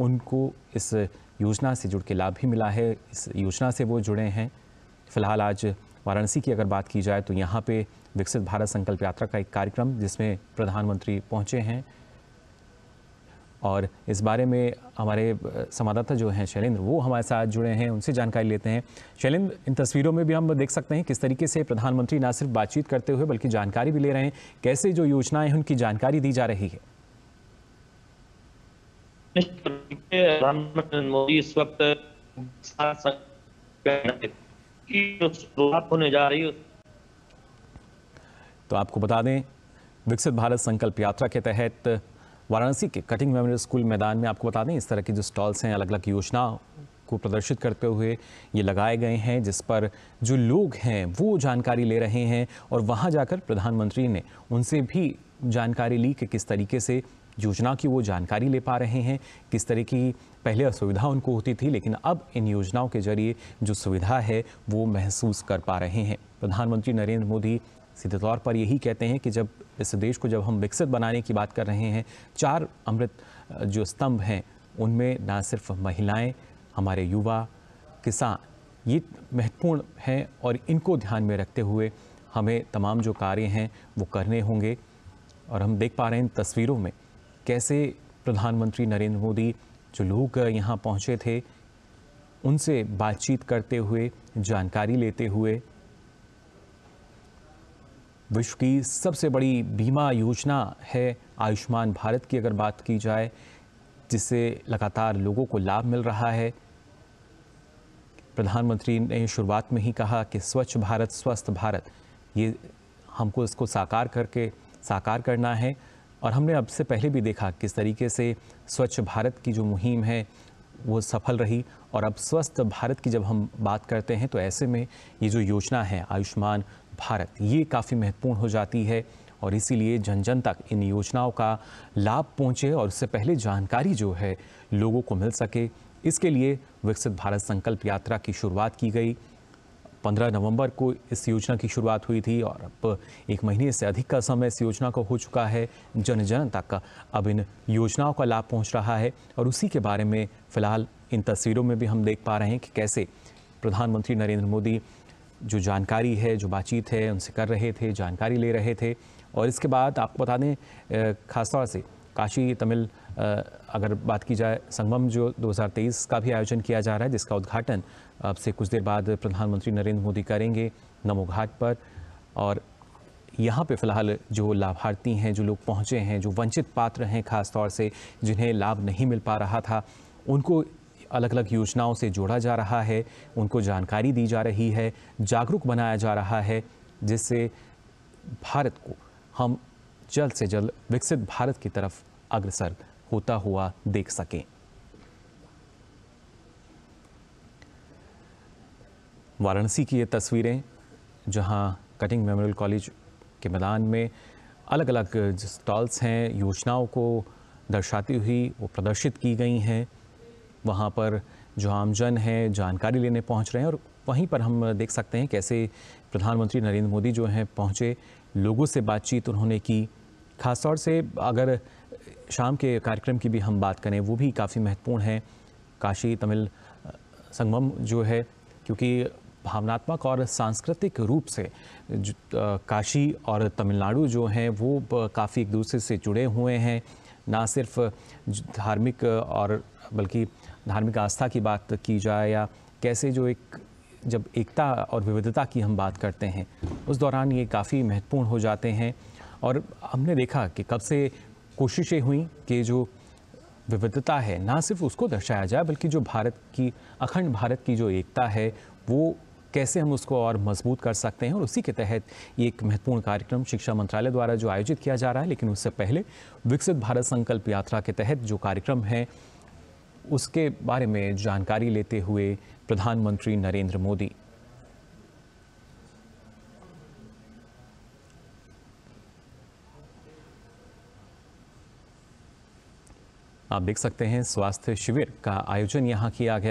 उनको इस योजना से जुड़ के लाभ भी मिला है इस योजना से वो जुड़े हैं फिलहाल आज वाराणसी की अगर बात की जाए तो यहाँ पे विकसित भारत संकल्प यात्रा का एक कार्यक्रम जिसमें प्रधानमंत्री पहुँचे हैं और इस बारे में हमारे संवाददाता जो हैं शैलेंद्र वो हमारे साथ जुड़े हैं उनसे जानकारी लेते हैं शैलेंद्र इन तस्वीरों में भी हम देख सकते हैं किस तरीके से प्रधानमंत्री ना सिर्फ बातचीत करते हुए बल्कि जानकारी भी ले रहे हैं कैसे जो योजनाएं हैं उनकी जानकारी दी जा रही है प्रधानमंत्री मोदी इस वक्त होने जा रही तो आपको बता दें विकसित भारत संकल्प यात्रा के तहत वाराणसी के कटिंग मेमोरियल स्कूल मैदान में आपको बता दें इस तरह की जो स्टॉल्स हैं अलग अलग योजना को प्रदर्शित करते हुए ये लगाए गए हैं जिस पर जो लोग हैं वो जानकारी ले रहे हैं और वहाँ जाकर प्रधानमंत्री ने उनसे भी जानकारी ली कि किस तरीके से योजना की वो जानकारी ले पा रहे हैं किस तरह की पहले असुविधा उनको होती थी लेकिन अब इन योजनाओं के जरिए जो सुविधा है वो महसूस कर पा रहे हैं प्रधानमंत्री नरेंद्र मोदी सीधे तौर पर यही कहते हैं कि जब इस देश को जब हम विकसित बनाने की बात कर रहे हैं चार अमृत जो स्तंभ हैं उनमें ना सिर्फ महिलाएं हमारे युवा किसान ये महत्वपूर्ण हैं और इनको ध्यान में रखते हुए हमें तमाम जो कार्य हैं वो करने होंगे और हम देख पा रहे हैं इन तस्वीरों में कैसे प्रधानमंत्री नरेंद्र मोदी जो लोग यहाँ पहुँचे थे उनसे बातचीत करते हुए जानकारी लेते हुए विश्व की सबसे बड़ी बीमा योजना है आयुष्मान भारत की अगर बात की जाए जिससे लगातार लोगों को लाभ मिल रहा है प्रधानमंत्री ने शुरुआत में ही कहा कि स्वच्छ भारत स्वस्थ भारत ये हमको इसको साकार करके साकार करना है और हमने अब से पहले भी देखा किस तरीके से स्वच्छ भारत की जो मुहिम है वो सफल रही और अब स्वस्थ भारत की जब हम बात करते हैं तो ऐसे में ये जो योजना है आयुष्मान भारत ये काफ़ी महत्वपूर्ण हो जाती है और इसीलिए जन जन तक इन योजनाओं का लाभ पहुंचे और उससे पहले जानकारी जो है लोगों को मिल सके इसके लिए विकसित भारत संकल्प यात्रा की शुरुआत की गई पंद्रह नवंबर को इस योजना की शुरुआत हुई थी और अब एक महीने से अधिक का समय इस योजना को हो चुका है जन जन तक अब इन योजनाओं का लाभ पहुँच रहा है और उसी के बारे में फ़िलहाल इन तस्वीरों में भी हम देख पा रहे हैं कि कैसे प्रधानमंत्री नरेंद्र मोदी जो जानकारी है जो बातचीत है उनसे कर रहे थे जानकारी ले रहे थे और इसके बाद आपको बता दें खासतौर से काशी तमिल अगर बात की जाए संगम जो 2023 का भी आयोजन किया जा रहा है जिसका उद्घाटन अब से कुछ देर बाद प्रधानमंत्री नरेंद्र मोदी करेंगे नमो घाट पर और यहाँ पे फ़िलहाल जो लाभार्थी हैं जो लोग पहुँचे हैं जो वंचित पात्र हैं ख़ास तौर से जिन्हें लाभ नहीं मिल पा रहा था उनको अलग अलग योजनाओं से जोड़ा जा रहा है उनको जानकारी दी जा रही है जागरूक बनाया जा रहा है जिससे भारत को हम जल्द से जल्द विकसित भारत की तरफ अग्रसर होता हुआ देख सकें वाराणसी की ये तस्वीरें जहां कटिंग मेमोरियल कॉलेज के मैदान में अलग अलग स्टॉल्स हैं योजनाओं को दर्शाती हुई वो प्रदर्शित की गई हैं वहाँ पर जो आमजन हैं जानकारी लेने पहुँच रहे हैं और वहीं पर हम देख सकते हैं कैसे प्रधानमंत्री नरेंद्र मोदी जो हैं पहुँचे लोगों से बातचीत उन्होंने की ख़ासतौर से अगर शाम के कार्यक्रम की भी हम बात करें वो भी काफ़ी महत्वपूर्ण है काशी तमिल संगम जो है क्योंकि भावनात्मक और सांस्कृतिक रूप से काशी और तमिलनाडु जो हैं वो काफ़ी एक दूसरे से जुड़े हुए हैं ना सिर्फ धार्मिक और बल्कि धार्मिक आस्था की बात की जाए या कैसे जो एक जब एकता और विविधता की हम बात करते हैं उस दौरान ये काफ़ी महत्वपूर्ण हो जाते हैं और हमने देखा कि कब से कोशिशें हुई कि जो विविधता है ना सिर्फ उसको दर्शाया जाए बल्कि जो भारत की अखंड भारत की जो एकता है वो कैसे हम उसको और मजबूत कर सकते हैं और उसी के तहत ये एक महत्वपूर्ण कार्यक्रम शिक्षा मंत्रालय द्वारा जो आयोजित किया जा रहा है लेकिन उससे पहले विकसित भारत संकल्प यात्रा के तहत जो कार्यक्रम है उसके बारे में जानकारी लेते हुए प्रधानमंत्री नरेंद्र मोदी आप देख सकते हैं स्वास्थ्य शिविर का आयोजन यहाँ किया गया